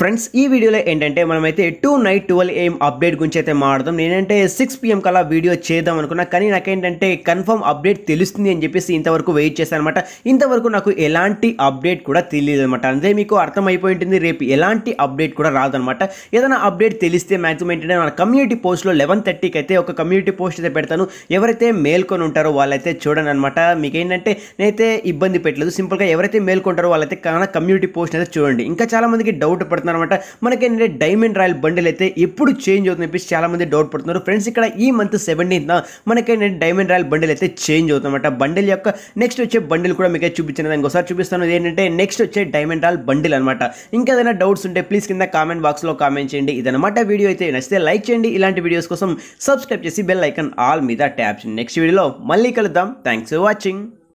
friends ఈ వీడియోలో ఏంటంటే మనమైతే tonight twelve AM update గురించి అయితే మాట్లాడదాం నేనంటే సిక్స్ పిఎం కల్లా వీడియో చేద్దాం అనుకున్నా కానీ నాకేంటంటే కన్ఫర్మ్ అప్డేట్ తెలుస్తుంది అని చెప్పేసి ఇంతవరకు వెయిట్ చేశాను అనమాట ఇంతవరకు నాకు ఎలాంటి అప్డేట్ కూడా తెలియదు అనమాట అంతే మీకు అర్థమైపోయి ఉంటుంది రేపు ఎలాంటి అప్డేట్ కూడా రాదనమాట ఏదైనా అప్డేట్ తెలిస్తే మ్యాక్సిమం ఏంటంటే మన కమ్యూనిటీ పోస్ట్లో లెవెన్ థర్టీకి అయితే ఒక కమ్యూనిటీ పోస్ట్ అయితే పెడతాను ఎవరైతే మేల్కొని ఉంటారో వాళ్ళైతే చూడండి అనమాట ఏంటంటే నేనైతే ఇబ్బంది పెట్టలేదు సింపుల్గా ఎవరైతే మేల్కొంటారో వాళ్ళైతే కన్నా కమ్యూనిటీ పోస్ట్ అయితే చూడండి ఇంకా చాలామందికి డౌట్ పడుతుంది అనమాట మనకేంటంటే డైమండ్ రాయల్ బండిల్ అయితే ఎప్పుడు చేంజ్ అవుతుంది చెప్పేసి చాలా మంది డౌట్ పడుతున్నారు ఫ్రెండ్స్ ఇక్కడ ఈ మంత్ సెవెంటీన్త్ మనకేంటంటే డైమండ్ రాయల్ బండిల్ అయితే చేంజ్ అవుతుందన్నమాట బండిల్ యొక్క నెక్స్ట్ వచ్చే బండిల్ కూడా మీకు చూపించిన ఇంకోసారి చూపిస్తాను ఏంటంటే నెక్స్ట్ వచ్చే డైమండ్ రాయల్ బండిల్ అనమాట ఇంకా ఏదైనా డౌట్స్ ఉంటే ప్లీజ్ కింద కామెంట్ బాక్స్లో కామెంట్ చేయండి ఇదనమాట వీడియో అయితే నచ్చితే లైక్ చేయండి ఇలాంటి వీడియోస్ కోసం సబ్స్క్రైబ్ చేసి బెల్ ఐకన్ ఆల్ మీద ట్యాప్ చేయండి నెక్స్ట్ వీడియోలో మళ్ళీ కలుద్దాం థ్యాంక్స్ ఫర్ వాచింగ్